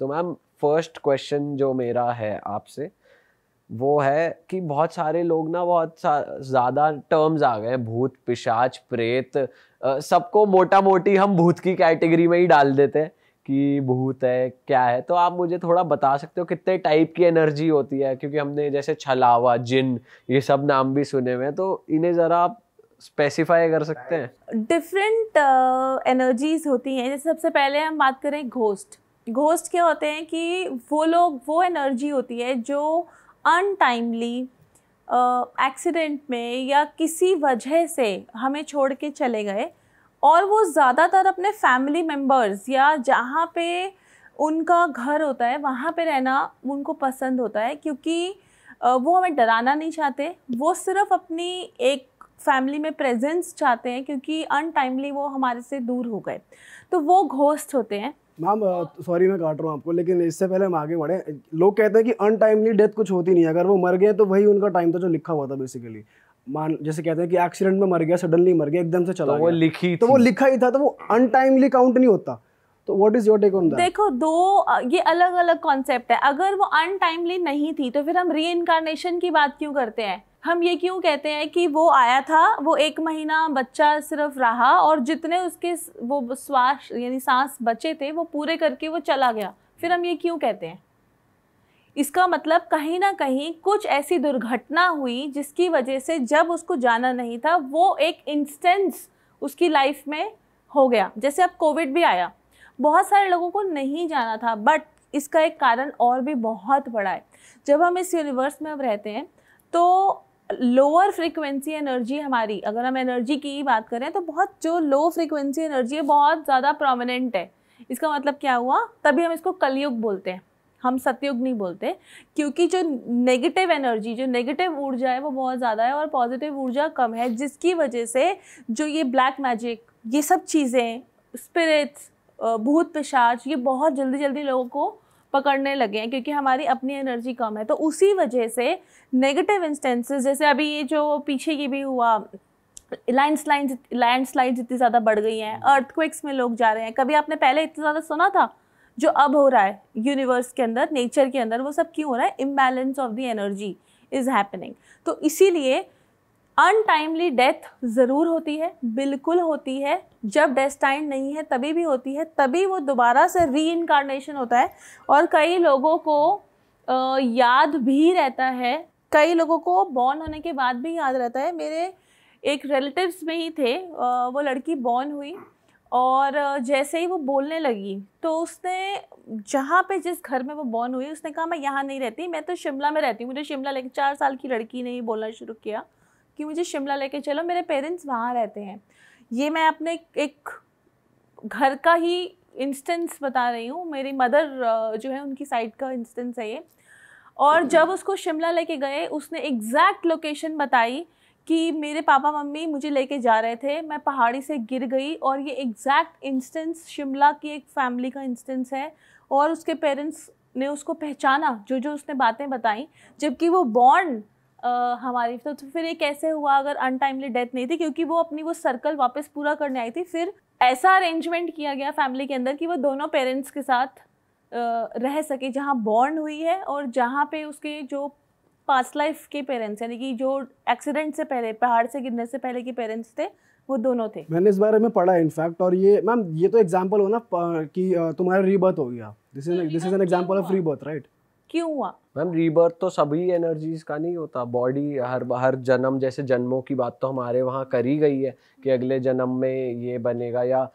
तो ma'am first question जो मेरा है आपसे वो है कि बहुत सारे लोग ना बहुत ज़्यादा टर्म्स आ गए भूत पिशाच प्रेत सबको मोटा मोटी हम भूत की कैटेगरी में ही डाल देते हैं कि भूत है क्या है तो आप मुझे थोड़ा बता सकते हो कितने टाइप की एनर्जी होती है क्योंकि हमने जैसे छलावा जिन ये सब नाम भी सुने हुए हैं तो इन्हें ज़रा आप स्पेसिफाई कर सकते हैं डिफरेंट एनर्जीज uh, होती हैं जैसे सबसे पहले हम बात करें घोस्ट घोस्ट क्या होते हैं कि वो लोग वो एनर्जी होती है जो अनटाइमली एक्सीडेंट में या किसी वजह से हमें छोड़ के चले गए और वो ज़्यादातर अपने फैमिली मेम्बर्स या जहाँ पे उनका घर होता है वहाँ पे रहना उनको पसंद होता है क्योंकि वो हमें डराना नहीं चाहते वो सिर्फ अपनी एक फैमिली में प्रेजेंस चाहते हैं क्योंकि अनटाइमली वो हमारे से दूर हो गए तो वो घोस्ट होते हैं मैम सॉरी मैं काट रहा हूँ आपको लेकिन इससे पहले हम आगे बढ़े लोग कहते हैं कि अनटाइमली डेथ कुछ होती नहीं है अगर वो मर गए तो वही उनका टाइम था जो लिखा हुआ था बेसिकली मान जैसे कहते हैं कि एक्सीडेंट में मर गया सडनली मर गया एकदम से चला तो वो लिखी तो वो लिखा ही था तो वो अनटाइमली काउंट नहीं होता तो what is your take on that देखो दो ये अलग अलग कॉन्सेप्ट है अगर वो अनटाइमली नहीं थी तो फिर हम री की बात क्यों करते हैं हम ये क्यों कहते हैं कि वो आया था वो एक महीना बच्चा सिर्फ रहा और जितने उसके वो श्वास यानी सांस बचे थे वो पूरे करके वो चला गया फिर हम ये क्यों कहते हैं इसका मतलब कहीं ना कहीं कुछ ऐसी दुर्घटना हुई जिसकी वजह से जब उसको जाना नहीं था वो एक इंस्टेंस उसकी लाइफ में हो गया जैसे अब कोविड भी आया बहुत सारे लोगों को नहीं जाना था बट इसका एक कारण और भी बहुत बड़ा है जब हम इस यूनिवर्स में अब रहते हैं तो लोअर फ्रीक्वेंसी एनर्जी हमारी अगर हम एनर्जी की बात करें तो बहुत जो लो फ्रीक्वेंसी एनर्जी है बहुत ज़्यादा प्रोमिनेंट है इसका मतलब क्या हुआ तभी हम इसको कलयुग बोलते हैं हम सत्युग नहीं बोलते क्योंकि जो नेगेटिव एनर्जी जो नेगेटिव ऊर्जा है वो बहुत ज़्यादा है और पॉजिटिव ऊर्जा कम है जिसकी वजह से जो ये ब्लैक मैजिक ये सब चीज़ें स्पिरिट्स भूत पिशाच ये बहुत जल्दी जल्दी लोगों को पकड़ने लगे हैं क्योंकि हमारी अपनी एनर्जी कम है तो उसी वजह से नेगेटिव इंस्टेंसेस जैसे अभी ये जो पीछे ये भी हुआ लैंड स्लाइड जितनी ज़्यादा बढ़ गई हैं अर्थक्वेक्स हम्म। में लोग जा रहे हैं कभी आपने पहले इतना ज़्यादा सुना था जो अब हो रहा है यूनिवर्स के अंदर नेचर के अंदर वो सब क्यों हो रहा है imbalance of the energy is happening तो इसीलिए अनटाइमली डेथ ज़रूर होती है बिल्कुल होती है जब डेस्टाइन नहीं है तभी भी होती है तभी वो दोबारा से री इनकारनेशन होता है और कई लोगों को याद भी रहता है कई लोगों को बॉर्न होने के बाद भी याद रहता है मेरे एक रिलेटिव्स में ही थे वो लड़की बॉर्न हुई और जैसे ही वो बोलने लगी तो उसने जहाँ पे जिस घर में वो बॉर्न हुई उसने कहा मैं यहाँ नहीं रहती मैं तो शिमला में रहती हूँ मुझे शिमला लेकिन चार साल की लड़की ने ही बोलना शुरू किया कि मुझे शिमला लेके चलो मेरे पेरेंट्स वहाँ रहते हैं ये मैं अपने एक घर का ही इंस्टेंस बता रही हूँ मेरी मदर जो है उनकी साइड का इंस्टेंस है ये और जब उसको शिमला लेके गए उसने एग्जैक्ट लोकेशन बताई कि मेरे पापा मम्मी मुझे लेके जा रहे थे मैं पहाड़ी से गिर गई और ये एग्जैक्ट इंस्टेंस शिमला की एक फैमिली का इंस्टेंस है और उसके पेरेंट्स ने उसको पहचाना जो जो उसने बातें बताई जबकि वो बॉन्ड हमारी तो, तो फिर ये कैसे हुआ अगर अनटाइमली डेथ नहीं थी क्योंकि वो अपनी वो सर्कल वापस पूरा करने आई थी फिर ऐसा अरेंजमेंट किया गया फैमिली के अंदर कि वो दोनों पेरेंट्स के साथ रह सके जहाँ बॉन्ड हुई है और जहाँ पे उसके जो पास लाइफ के पेरेंट्स यानी कि जो एक्सीडेंट से पहले पहाड़ से गिरने से पहले के पेरेंट्स थे वो दोनों थे मैंने इस बारे में पढ़ा इनफैक्ट और ये मैम ये तो एग्जाम्पल हो ना कि तुम्हारा रीबर्थ हो गया this is this is an example of rebirth right क्यों हुआ मैम रीबर्थ तो सभी एनर्जीज का नहीं होता बॉडी हर हर जन्म जैसे जन्मों की बात तो हमारे वहाँ करी गई है कि अगले जन्म में ये बनेगा या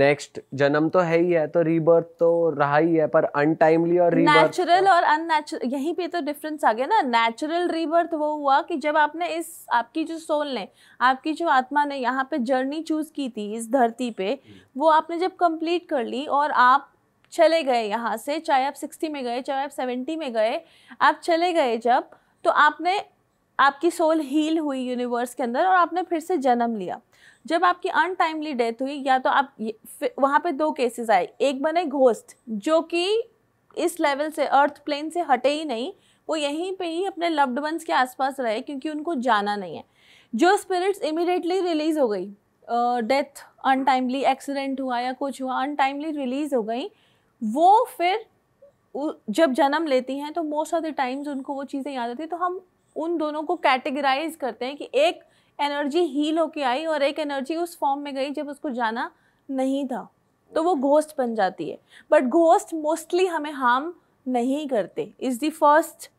नेक्स्ट जन्म तो है ही है तो रीबर्थ तो रहा ही है पर अनटाइमली और नेचुरल और अननेचुरल यहीं पे तो डिफरेंस आ गया ना नेचुरल रीबर्थ वो हुआ कि जब आपने इस आपकी जो सोल ने आपकी जो आत्मा ने यहाँ पे जर्नी चूज की थी इस धरती पे वो आपने जब कंप्लीट कर ली और आप चले गए यहाँ से चाहे आप सिक्सटी में गए चाहे आप सेवेंटी में गए आप चले गए जब तो आपने आपकी सोल हील हुई यूनिवर्स के अंदर और आपने फिर से जन्म लिया जब आपकी अनटाइमली डेथ हुई या तो आप वहाँ पे दो केसेस आए एक बने घोस्ट जो कि इस लेवल से अर्थ प्लेन से हटे ही नहीं वो यहीं पे ही अपने लव्ड वंस के आसपास रहे क्योंकि उनको जाना नहीं है जो स्पिरिट्स इमिडिएटली रिलीज़ हो गई डेथ अनटाइमली एक्सीडेंट हुआ या कुछ हुआ अनटाइमली रिलीज़ हो गई वो फिर जब जन्म लेती हैं तो मोस्ट ऑफ द टाइम्स उनको वो चीज़ें याद आती हैं तो हम उन दोनों को कैटेगराइज करते हैं कि एक एनर्जी हील होके आई और एक एनर्जी उस फॉर्म में गई जब उसको जाना नहीं था तो वो घोस्ट बन जाती है बट घोस्ट मोस्टली हमें हार्म नहीं करते is the first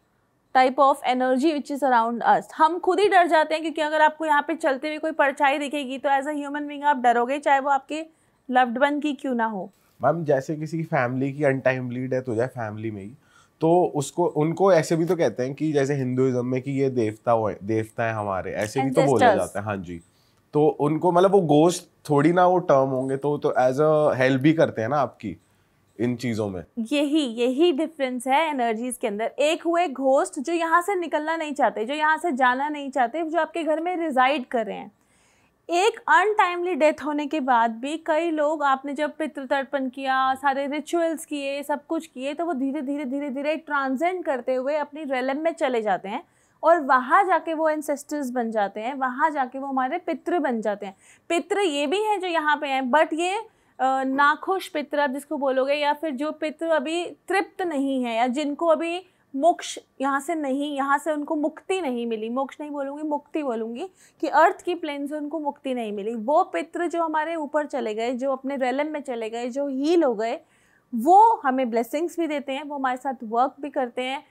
type of energy which is around us हम खुद ही डर जाते हैं क्योंकि अगर आपको यहाँ पे चलते हुए कोई परछाई दिखेगी तो एज अ ह्यूमन बींग आप डरोगे चाहे वो आपके लव्ड वन की क्यों ना हो मैम जैसे किसी की फैमिली की अनटाइमली डेथ हो जाए फैमिली में ही तो उसको उनको ऐसे भी तो कहते हैं कि जैसे हिंदुइज्म में कि ये देवता हो देवता है हमारे ऐसे भी तो बोला जाता है हाँ जी तो उनको मतलब वो गोश्त थोड़ी ना वो टर्म होंगे तो तो एज अ हेल्प भी करते हैं ना आपकी इन चीज़ों में यही यही डिफरेंस है एनर्जीज के अंदर एक हुए घोस्ट जो यहाँ से निकलना नहीं चाहते जो यहाँ से जाना नहीं चाहते जो आपके घर में रिजाइड कर रहे हैं एक अनटाइमली डेथ होने के बाद भी कई लोग आपने जब पितृतर्पण किया सारे रिचुअल्स किए सब कुछ किए तो वो धीरे धीरे धीरे धीरे ट्रांसेंड करते हुए अपनी रेलम में चले जाते हैं और वहाँ जाके वो एंसेस्टर्स बन जाते हैं वहाँ जाके वो हमारे पितृ बन जाते हैं पितृ ये भी हैं जो यहाँ पे हैं बट ये नाखुश पितृ जिसको बोलोगे या फिर जो पितृ अभी तृप्त नहीं है या जिनको अभी मोक्ष यहाँ से नहीं यहाँ से उनको मुक्ति नहीं मिली मोक्ष नहीं बोलूँगी मुक्ति बोलूँगी कि अर्थ की प्लेन से उनको मुक्ति नहीं मिली वो पित्र जो हमारे ऊपर चले गए जो अपने रेलम में चले गए जो हील हो गए वो हमें ब्लेसिंग्स भी देते हैं वो हमारे साथ वर्क भी करते हैं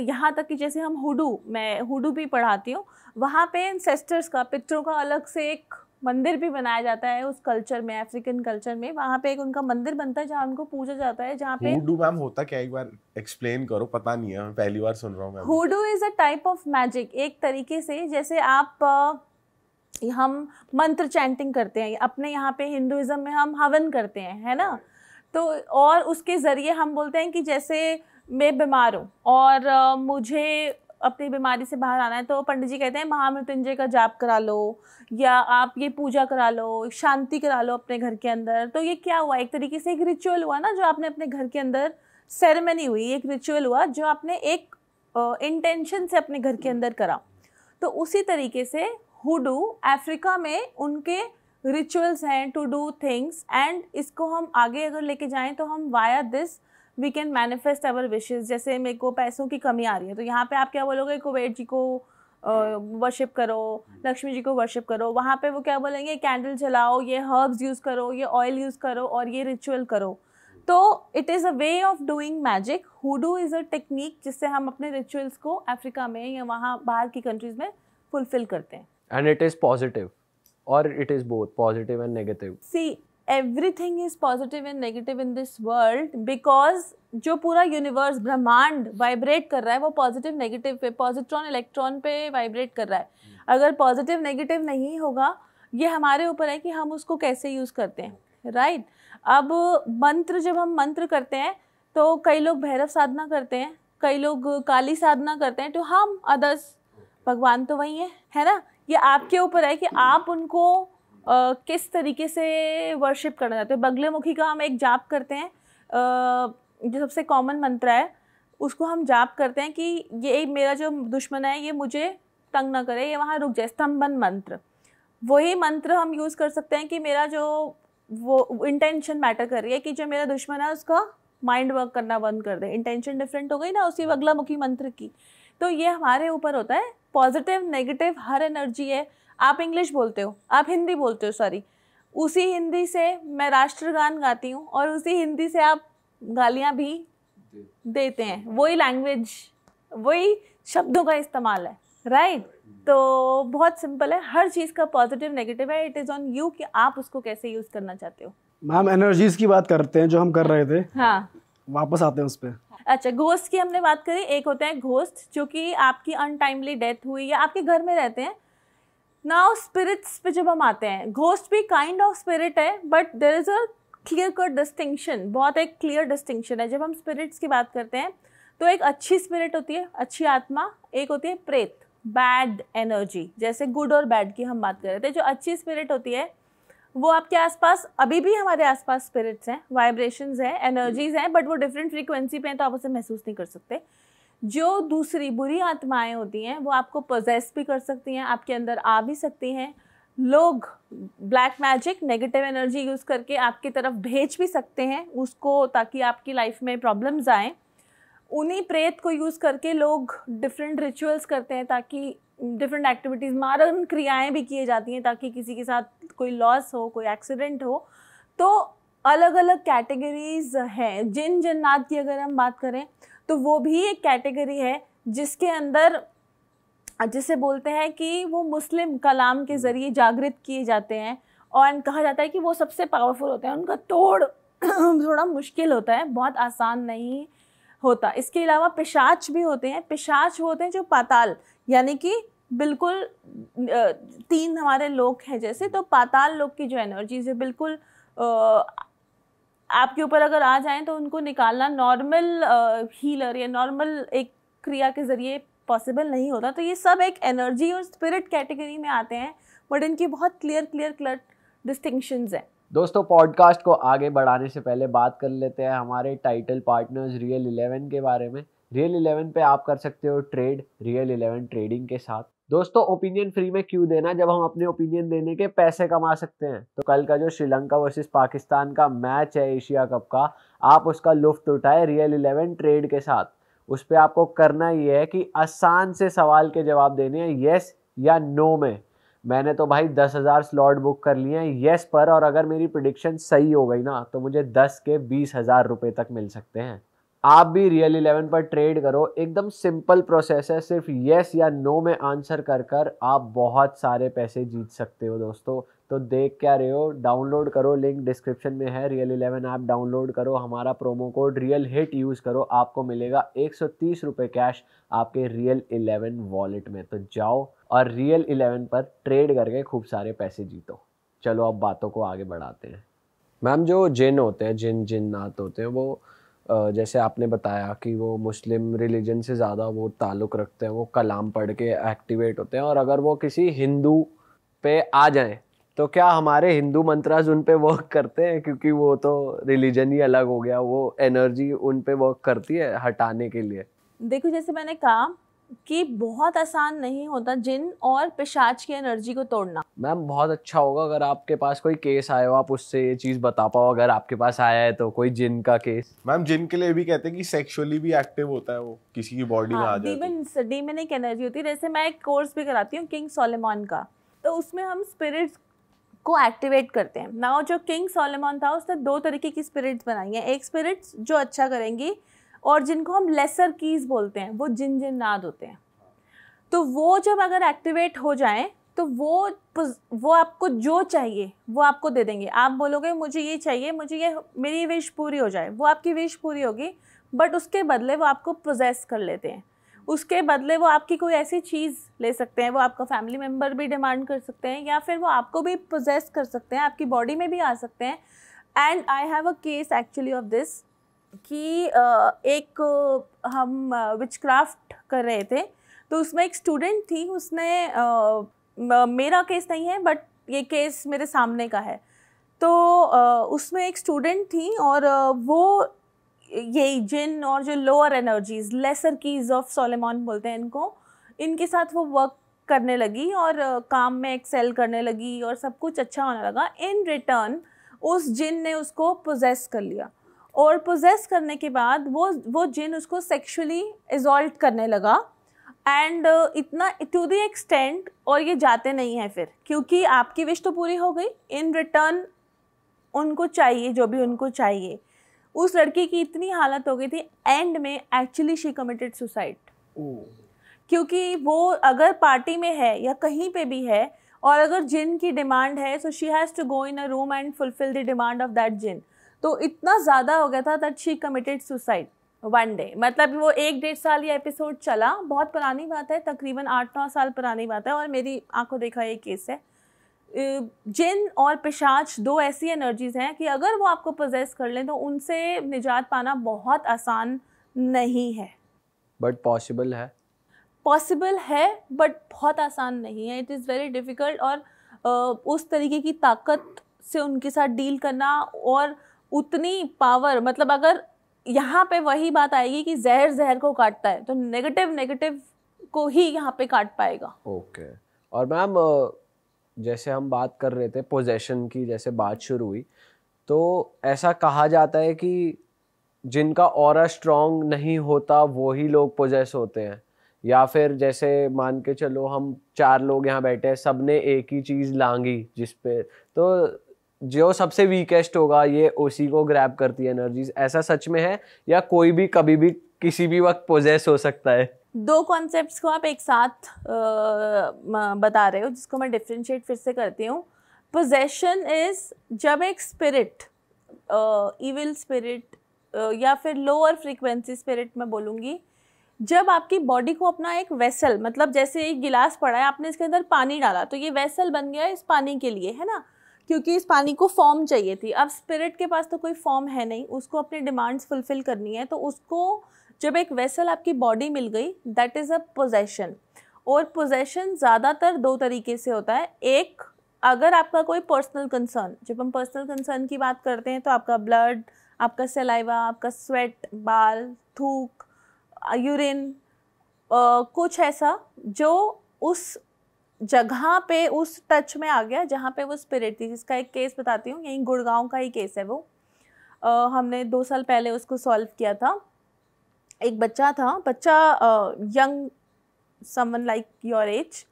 यहाँ तक कि जैसे हम हुडू मैं हुडू भी पढ़ाती हूँ वहाँ पे इंसेस्टर्स का पितरों का अलग से एक मंदिर भी बनाया जाता है उस कल्चर में अफ्रीकन कल्चर में वहाँ पे एक उनका मंदिर बनता है जहाँ उनको पूजा जाता है जहाँ पे हुडू मैम होता क्या एक बार एक्सप्लेन करो पता नहीं है मैं पहली बार सुन रहा हूँ hoodoo is a type of magic एक तरीके से जैसे आप हम मंत्र चैंटिंग करते हैं अपने यहाँ पे हिंदुज़म में हम हवन करते हैं है ना तो और उसके ज़रिए हम बोलते हैं कि जैसे मैं बीमार हूँ और मुझे अपनी बीमारी से बाहर आना है तो पंडित जी कहते हैं महामृत्युंजय का जाप करा लो या आप ये पूजा करा लो शांति करा लो अपने घर के अंदर तो ये क्या हुआ एक तरीके से एक रिचुअल हुआ ना जो आपने अपने घर के अंदर सेरेमनी हुई एक रिचुअल हुआ जो आपने एक इंटेंशन से अपने घर के अंदर करा तो उसी तरीके से हुडू अफ्रीका में उनके रिचुअल्स हैं टू डू थिंग्स एंड इसको हम आगे अगर लेके जाएं तो हम via this we can manifest our wishes जैसे मेरे को पैसों की कमी आ रही है तो यहाँ पे आप क्या बोलोगे कुबेर जी को वर्शिप करो लक्ष्मी जी को वर्शिप करो वहाँ पे वो क्या बोलेंगे कैंडल जलाओ ये हर्ब्स यूज़ करो ये ऑयल यूज़ करो और ये रिचुअल करो तो it is a way of doing magic hoodoo is a technique जिससे हम अपने रिचुअल्स को अफ्रीका में या वहाँ बाहर की कंट्रीज में फुलफिल करते हैं एंड इट इज़ पॉजिटिव और it is both positive and negative see everything is positive and negative in this world because जो पूरा यूनिवर्स ब्रह्मांड वाइब्रेट कर रहा है वो पॉजिटिव नेगेटिव पे पॉजिट्रॉन इलेक्ट्रॉन पे वाइब्रेट कर रहा है hmm. अगर पॉजिटिव नेगेटिव नहीं होगा ये हमारे ऊपर है कि हम उसको कैसे यूज़ करते हैं राइट अब मंत्र जब हम मंत्र करते हैं तो कई लोग भैरव साधना करते हैं कई लोग काली साधना करते हैं टू तो हम अदर्स भगवान तो वही है है ना ये आपके ऊपर है कि आप उनको किस तरीके से वर्शिप करना चाहते हैं बगले मुखी का हम एक जाप करते हैं जो सबसे कॉमन मंत्र है उसको हम जाप करते हैं कि ये मेरा जो दुश्मन है ये मुझे तंग ना करे ये वहाँ रुक जाए स्तंभन मंत्र वही मंत्र हम यूज़ कर सकते हैं कि मेरा जो वो इंटेंशन मैटर कर रही है कि जो मेरा दुश्मन है उसका माइंड वर्क करना बंद कर दे इंटेंशन डिफरेंट हो गई ना उसी मुखी मंत्र की तो ये हमारे ऊपर होता है पॉजिटिव नेगेटिव हर एनर्जी है आप इंग्लिश बोलते हो आप हिंदी बोलते हो सॉरी उसी हिंदी से मैं राष्ट्रगान गाती हूँ और उसी हिंदी से आप गालियाँ भी देते हैं वही लैंग्वेज वही शब्दों का इस्तेमाल है राइट right? तो बहुत सिंपल है हर चीज़ का पॉजिटिव नेगेटिव है इट इज़ ऑन यू कि आप उसको कैसे यूज़ करना चाहते हो मैम एनर्जीज की बात करते हैं जो हम कर रहे थे हाँ वापस आते हैं उस पर अच्छा घोस्ट की हमने बात करी एक होता है घोस्ट जो कि आपकी अनटाइमली डेथ हुई या आपके घर में रहते हैं नाउ स्पिरिट्स पे जब हम आते हैं घोस्ट भी काइंड ऑफ स्पिरिट है but there is a clear cut distinction बहुत एक क्लियर डिस्टिंक्शन है जब हम स्पिरिट्स की बात करते हैं तो एक अच्छी स्पिरिट होती है अच्छी आत्मा एक होती है प्रेत बैड एनर्जी जैसे गुड और बैड की हम बात कर रहे थे जो अच्छी स्पिरिट होती है वो आपके आसपास अभी भी हमारे आसपास स्पिरिट्स हैं वाइब्रेशंस हैं एनर्जीज हैं बट वो डिफरेंट फ्रीक्वेंसी पे हैं तो आप उसे महसूस नहीं कर सकते जो दूसरी बुरी आत्माएं होती हैं वो आपको पोजेस भी कर सकती हैं आपके अंदर आ भी सकती हैं लोग black magic negative energy use करके आपकी तरफ भेज भी सकते हैं उसको ताकि आपकी लाइफ में प्रॉब्लम्स आएँ उन्हीं प्रेत को यूज़ करके लोग डिफरेंट रिचुअल्स करते हैं ताकि डिफरेंट एक्टिविटीज़ मारण क्रियाएं भी किए जाती हैं ताकि किसी के साथ कोई लॉस हो कोई एक्सीडेंट हो तो अलग अलग कैटेगरीज हैं जिन जन्नात की अगर हम बात करें तो वो भी एक कैटेगरी है जिसके अंदर जिसे बोलते हैं कि वो मुस्लिम कलाम के हम्म। ज़रिए जागृत किए जाते हैं और कहा जाता है कि वो सबसे पावरफुल होते हैं उनका तोड़ थोड़ा मुश्किल होता है बहुत आसान नहीं होता इसके अलावा पिशाच भी होते हैं पिशाच होते हैं जो पाताल यानी कि बिल्कुल तीन हमारे लोग हैं जैसे तो पाताल लोग की जो एनर्जीज है बिल्कुल आपके ऊपर अगर आ जाएं तो उनको निकालना नॉर्मल हीलर या नॉर्मल एक क्रिया के ज़रिए पॉसिबल नहीं होता तो ये सब एक एनर्जी और स्पिरिट कैटेगरी में आते हैं बट इनकी बहुत क्लियर क्लियर क्लर डिस्टिंक्शंस हैं दोस्तों पॉडकास्ट को आगे बढ़ाने से पहले बात कर लेते हैं हमारे टाइटल पार्टनर्स रियल इलेवन के बारे में रियल इलेवन पे आप कर सकते हो ट्रेड रियल इलेवन ट्रेडिंग के साथ दोस्तों ओपिनियन फ्री में क्यों देना जब हम अपने ओपिनियन देने के पैसे कमा सकते हैं तो कल का जो श्रीलंका वर्सेस पाकिस्तान का मैच है एशिया कप का आप उसका लुफ्त उठाए रियल इलेवन ट्रेड के साथ उस पर आपको करना ये है कि आसान से सवाल के जवाब देने हैं येस या नो में मैंने तो भाई दस हज़ार स्लॉट बुक कर लिए हैं येस पर और अगर मेरी प्रडिक्शन सही हो गई ना तो मुझे दस के बीस हज़ार रुपये तक मिल सकते हैं आप भी रियल इलेवन पर ट्रेड करो एकदम सिंपल प्रोसेस है सिर्फ येस या नो में आंसर कर कर आप बहुत सारे पैसे जीत सकते हो दोस्तों तो देख क्या रहे हो डाउनलोड करो लिंक डिस्क्रिप्शन में है रियल इलेवन ऐप डाउनलोड करो हमारा promo code real hit use करो आपको मिलेगा एक सौ कैश आपके रियल इलेवन वॉलेट में तो जाओ और रियल इलेवन पर ट्रेड करके खूब सारे पैसे जीतो चलो अब बातों को आगे बढ़ाते हैं मैम जो जिन होते हैं जिन जिन नात होते हैं वो जैसे आपने बताया कि वो मुस्लिम रिलीजन से ज़्यादा वो ताल्लुक़ रखते हैं वो कलाम पढ़ के एक्टिवेट होते हैं और अगर वो किसी हिंदू पे आ जाएं तो क्या हमारे हिंदू मंत्राज उन पे वर्क करते हैं क्योंकि वो तो रिलीजन ही अलग हो गया वो एनर्जी उन पे वर्क करती है हटाने के लिए देखो जैसे मैंने कहा कि बहुत आसान नहीं होता जिन और पिशाच की एनर्जी को तोड़ना मैम बहुत अच्छा होगा अगर आपके पास कोई केस आया हो आप उससे ये चीज़ बता पाओ अगर आपके पास आया है तो कोई जिन का केस मैम जिन के लिए भी कहते हैं कि सेक्सुअली भी एक्टिव होता है वो किसी की बॉडी हाँ, में आ जाए डीमन एक एनर्जी होती है जैसे मैं एक कोर्स भी कराती हूँ किंग सोलेमॉन का तो उसमें हम स्पिरिट्स को एक्टिवेट करते हैं नाउ जो किंग सोलेमॉन था उसने दो तरीके की स्पिरिट्स बनाई हैं एक स्पिरिट्स जो अच्छा करेंगी और जिनको हम लेसर कीज़ बोलते हैं वो जिन जिन नाद होते हैं तो वो जब अगर एक्टिवेट हो जाए तो वो वो आपको जो चाहिए वो आपको दे देंगे आप बोलोगे मुझे ये चाहिए मुझे ये मेरी विश पूरी हो जाए वो आपकी विश पूरी होगी बट उसके बदले वो आपको प्रोजेस कर लेते हैं उसके बदले वो आपकी कोई ऐसी चीज़ ले सकते हैं वो आपका फैमिली मेम्बर भी डिमांड कर सकते हैं या फिर वो आपको भी प्रोजेस कर सकते हैं आपकी बॉडी में भी आ सकते हैं and I have a case actually of this कि एक हम विच क्राफ्ट कर रहे थे तो उसमें एक स्टूडेंट थी उसने मेरा केस नहीं है बट ये केस मेरे सामने का है तो उसमें एक स्टूडेंट थी और वो ये जिन और जो lower energies lesser keys of Solomon बोलते हैं इनको इनके साथ वो वर्क करने लगी और काम में एक्सेल करने लगी और सब कुछ अच्छा होने लगा इन रिटर्न उस जिन ने उसको प्रोजेस कर लिया और पोजेस करने के बाद वो वो जिन उसको सेक्सुअली एजॉल्ट करने लगा एंड uh, इतना टू द एक्सटेंट और ये जाते नहीं हैं फिर क्योंकि आपकी विश तो पूरी हो गई इन रिटर्न उनको चाहिए जो भी उनको चाहिए उस लड़की की इतनी हालत हो गई थी एंड में एक्चुअली शी कमिटेड सुसाइड क्योंकि वो अगर पार्टी में है या कहीं पे भी है और अगर जिन की डिमांड है so she has to go in a room and fulfil the demand of that जिन तो इतना ज़्यादा हो गया था that she committed suicide one day मतलब वो एक डेढ़ साल ये एपिसोड चला बहुत पुरानी बात है तकरीबन आठ नौ साल पुरानी बात है और मेरी आंखों देखा ये केस है जिन और पिशाच दो ऐसी एनर्जीज़ हैं कि अगर वो आपको पोजेस कर लें तो उनसे निजात पाना बहुत आसान नहीं है बट पॉसिबल है पॉसिबल है बट बहुत आसान नहीं है इट इज़ वेरी डिफ़िकल्ट और उस तरीके की ताकत से उनके साथ डील करना और उतनी पावर मतलब अगर यहाँ पे वही बात आएगी कि जहर जहर को काटता है तो नेगेटिव नेगेटिव को ही यहाँ पे काट पाएगा ओके okay. और मैम जैसे हम बात कर रहे थे पोजेशन की जैसे बात शुरू हुई तो ऐसा कहा जाता है कि जिनका और स्ट्रॉन्ग नहीं होता वो ही लोग पोजेस होते हैं या फिर जैसे मान के चलो हम चार लोग यहाँ बैठे हैं सब ने एक ही चीज़ लांगी जिस पे तो जो सबसे वीकेस्ट होगा ये उसी को ग्रैब करती है एनर्जीज ऐसा सच में है या कोई भी कभी भी किसी भी वक्त पोजेस हो सकता है दो कॉन्सेप्ट्स को आप एक साथ आ, बता रहे हो जिसको मैं डिफ्रेंशिएट फिर से करती हूँ पोजेशन इज जब एक स्पिरिट इविल स्पिरिट या फिर लोअर फ्रीक्वेंसी स्पिरिट मैं बोलूँगी जब आपकी बॉडी को अपना एक वेसल मतलब जैसे एक गिलास पड़ा है आपने इसके अंदर पानी डाला तो ये वेसल बन गया इस पानी के लिए है ना क्योंकि इस पानी को फॉर्म चाहिए थी अब स्पिरिट के पास तो कोई फॉर्म है नहीं उसको अपने डिमांड्स फुलफ़िल करनी है तो उसको जब एक वेसल आपकी बॉडी मिल गई दैट इज़ अ पोजेशन और पोजेशन ज़्यादातर दो तरीके से होता है एक अगर आपका कोई पर्सनल कंसर्न जब हम पर्सनल कंसर्न की बात करते हैं तो आपका ब्लड आपका सलाइवा आपका स्वेट बाल थूक यूरिन कुछ ऐसा जो उस जगह पे उस टच में आ गया जहाँ पे वो स्पिरिट थी जिसका एक केस बताती हूँ यहीं गुड़गांव का ही केस है वो आ, हमने दो साल पहले उसको सॉल्व किया था एक बच्चा था बच्चा young someone like your age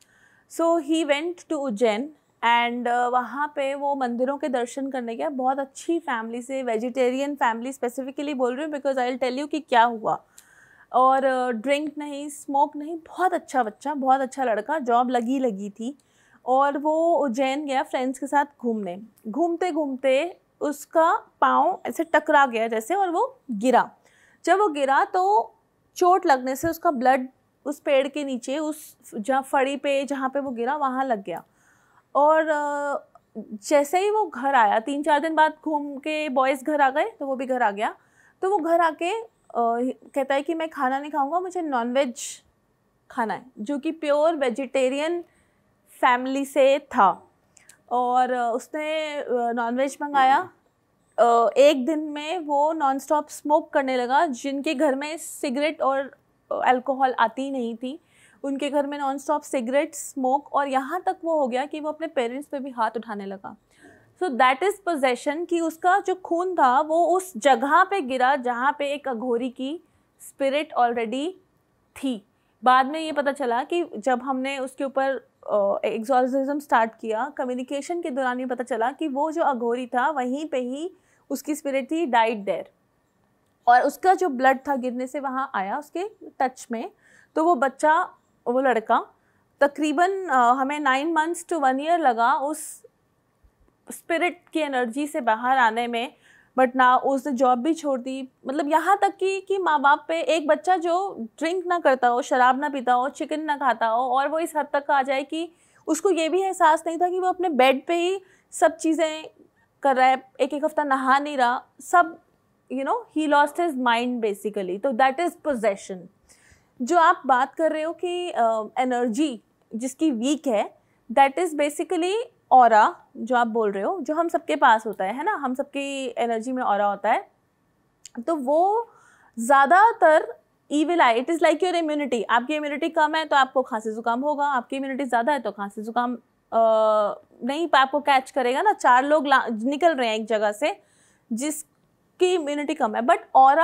so he went to Ujjain and वहाँ पे वो मंदिरों के दर्शन करने गया बहुत अच्छी फैमिली से वेजिटेरियन फैमिली स्पेसिफिकली बोल रही हूँ बिकॉज आई टेल यू कि क्या हुआ और ड्रिंक नहीं स्मोक नहीं बहुत अच्छा बच्चा बहुत अच्छा लड़का जॉब लगी लगी थी और वो उज्जैन गया फ्रेंड्स के साथ घूमने घूमते घूमते उसका पाँव ऐसे टकरा गया जैसे और वो गिरा जब वो गिरा तो चोट लगने से उसका ब्लड उस पेड़ के नीचे उस जहाँ फड़ी पे जहाँ पे वो गिरा वहाँ लग गया और जैसे ही वो घर आया तीन चार दिन बाद घूम के बॉयज़ घर आ गए तो वो भी घर आ गया तो वो घर आके कहता है कि मैं खाना नहीं खाऊंगा मुझे नॉनवेज खाना है जो कि प्योर वेजिटेरियन फैमिली से था और उसने नॉनवेज मंगाया एक दिन में वो नॉन स्टॉप स्मोक करने लगा जिनके घर में सिगरेट और अल्कोहल आती नहीं थी उनके घर में नॉन स्टॉप सिगरेट स्मोक और यहाँ तक वो हो गया कि वो अपने पेरेंट्स पे भी हाथ उठाने लगा सो दैट इज़ पोजेशन कि उसका जो खून था वो उस जगह पे गिरा जहाँ पे एक अघोरी की स्पिरिट ऑलरेडी थी बाद में ये पता चला कि जब हमने उसके ऊपर एग्जॉलिज्म स्टार्ट किया कम्युनिकेशन के दौरान ये पता चला कि वो जो अघोरी था वहीं पे ही उसकी स्पिरिट थी डाइट डेर और उसका जो ब्लड था गिरने से वहाँ आया उसके टच में तो वो बच्चा वो लड़का तकरीबन हमें nine months to one year लगा उस स्पिरिट की एनर्जी से बाहर आने में बट ना उसने जॉब भी छोड़ दी मतलब यहाँ तक कि कि माँ बाप पे एक बच्चा जो ड्रिंक ना करता हो शराब ना पीता हो चिकन ना खाता हो और वो इस हद तक आ जाए कि उसको ये भी एहसास नहीं था कि वो अपने बेड पे ही सब चीज़ें कर रहा है एक एक हफ्ता नहा नहीं रहा सब you know he lost his mind basically तो दैट इज़ पोजेशन जो आप बात कर रहे हो कि एनर्जी uh, जिसकी वीक है दैट इज़ बेसिकली और जो आप बोल रहे हो जो हम सबके पास होता है है ना हम सबकी एनर्जी में और होता है तो वो ज़्यादातर evil eye it is like your immunity आपकी इम्यूनिटी कम है तो आपको खांसी ज़ुकाम होगा आपकी इम्यूनिटी ज़्यादा है तो खांसी ज़ुकाम नहीं तो आपको कैच करेगा ना चार लोग निकल रहे हैं एक जगह से जिसकी इम्यूनिटी कम है बट और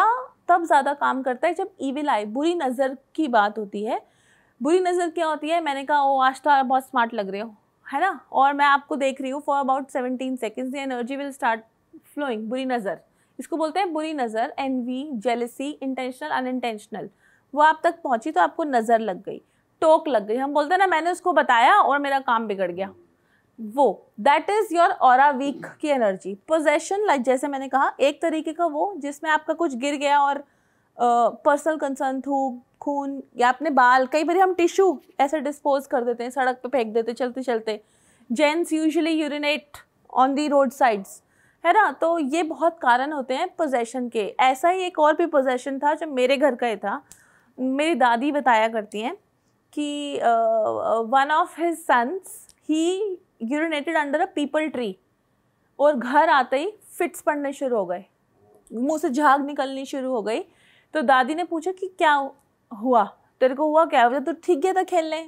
तब ज़्यादा काम करता है जब ईविल आई बुरी नज़र की बात होती है बुरी नज़र क्या होती है मैंने कहा ओ आज तो बहुत स्मार्ट लग रहे हो है ना और मैं आपको देख रही हूँ for about seventeen seconds the energy will start flowing बुरी नज़र इसको बोलते हैं बुरी नज़र वी जेलसी इंटेंशनल अनइंटेंशनल वो आप तक पहुँची तो आपको नज़र लग गई टोक लग गई हम बोलते हैं ना मैंने उसको बताया और मेरा काम बिगड़ गया वो दैट इज़ योर और वीक की एनर्जी पोजेशन लाइक जैसे मैंने कहा एक तरीके का वो जिसमें आपका कुछ गिर गया और पर्सनल कंसर्न थूक खून या अपने बाल कई बार हम टिश्यू ऐसे डिस्पोज कर देते हैं सड़क पे फेंक देते चलते चलते gents usually urinate on the road sides है ना तो ये बहुत कारण होते हैं पोजेशन के ऐसा ही एक और भी पोजेशन था जो मेरे घर का ही था मेरी दादी बताया करती हैं कि one of his sons he urinated under a peepal tree और घर आते ही फिट्स पड़ने शुरू हो गए मुंह से झाग निकलनी शुरू हो गई तो दादी ने पूछा कि क्या हुआ तेरे को हुआ क्या तू ठीक गया था तो खेलने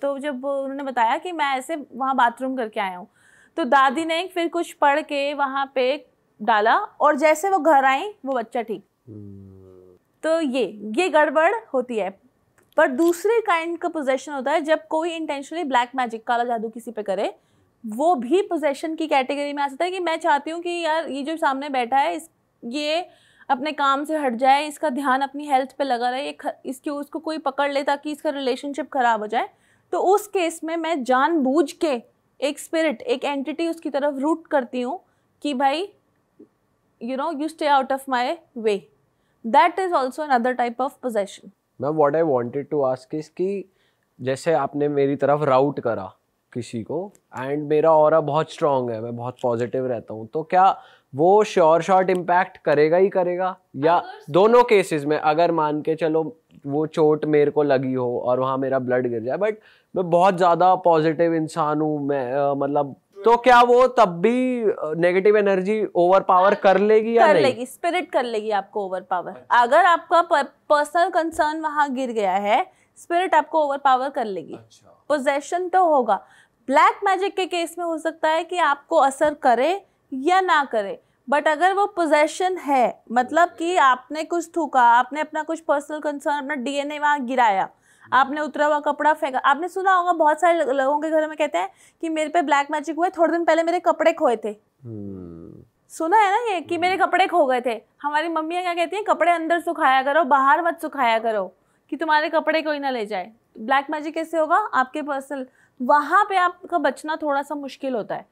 तो जब उन्होंने बताया कि मैं ऐसे वहाँ बाथरूम करके आया हूँ तो दादी ने फिर कुछ पढ़ के वहाँ पे डाला और जैसे वो घर आए वो बच्चा ठीक हम्म। तो ये ये गड़बड़ होती है पर दूसरे काइंड का पोजेशन होता है जब कोई इंटेंशनली ब्लैक मैजिक काला जादू किसी पे करे वो भी पोजेशन की कैटेगरी में आ सकता है कि मैं चाहती हूँ कि यार ये जो सामने बैठा है इस ये अपने काम से हट जाए इसका ध्यान अपनी हेल्थ पे लगा रहे इसकी उसको कोई पकड़ ले ताकि इसका रिलेशनशिप ख़राब हो जाए तो उस केस में मैं जानबूझ के एक स्पिरिट एक एंटिटी उसकी तरफ रूट करती हूँ कि भाई you know you stay out of my way that is also another type of possession ma'am what I wanted to ask is कि जैसे आपने मेरी तरफ राउट करा किसी को एंड मेरा और बहुत स्ट्रांग है मैं बहुत पॉजिटिव रहता हूँ तो क्या वो श्योर शॉट इम्पैक्ट करेगा ही करेगा या दोनों केसेस में अगर मान के चलो वो चोट मेरे को लगी हो और वहाँ मेरा ब्लड गिर जाए बट मैं बहुत ज़्यादा पॉजिटिव इंसान हूँ मैं आ, मतलब तो क्या वो तब भी नेगेटिव एनर्जी ओवर पावर कर लेगी या कर नहीं? लेगी स्पिरिट कर लेगी आपको ओवर पावर अगर आपका पर्सनल कंसर्न वहाँ गिर गया है स्पिरिट आपको ओवर पावर कर लेगी अच्छा। पोजेशन तो होगा ब्लैक मैजिक के केस में हो सकता है कि आपको असर करे या ना करे बट अगर वो पोजेशन है मतलब कि आपने कुछ थूका आपने अपना कुछ पर्सनल कंसर्न अपना डीएनए वहाँ गिराया आपने उतरा हुआ कपड़ा फेंका आपने सुना होगा बहुत सारे लोगों के घर में कहते हैं कि मेरे पे ब्लैक मैजिक हुआ थोड़े दिन पहले मेरे कपड़े खोए थे हम्म। सुना है ना ये कि मेरे कपड़े खो गए थे हमारी मम्मियाँ क्या कहती हैं कपड़े अंदर सुखाया करो बाहर मत सुखाया करो कि तुम्हारे कपड़े कोई ना ले जाए ब्लैक मैजिक कैसे होगा आपके पर्सनल वहाँ पे आपका बचना थोड़ा सा मुश्किल होता है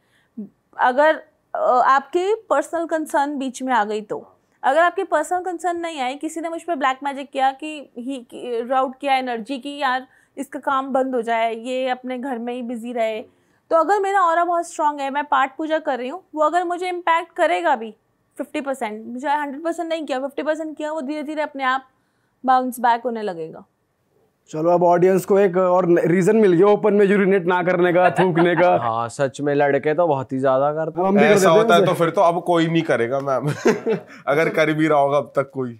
अगर आपके पर्सनल कंसर्न बीच में आ गई तो अगर आपके पर्सनल कंसर्न नहीं आए किसी ने मुझ पर ब्लैक मैजिक किया कि ही राउट किया एनर्जी की यार इसका काम बंद हो जाए ये अपने घर में ही बिजी रहे तो अगर मेरा और बहुत स्ट्रांग है मैं पाठ पूजा कर रही हूँ वो अगर मुझे इम्पैक्ट करेगा भी फिफ्टी परसेंट मुझे हंड्रेड परसेंट नहीं किया फिफ्टी परसेंट किया वो धीरे धीरे अपने आप बाउंस बैक होने लगेगा चलो अब ऑडियंस को एक और रीजन मिल गया ओपन में यूरिनेट ना करने का थूकने का हाँ सच में लड़के तो बहुत ही ज्यादा करते हैं ऐसा होता है तो फिर तो अब कोई नहीं करेगा मैम अगर कर भी रहा होगा अब तक कोई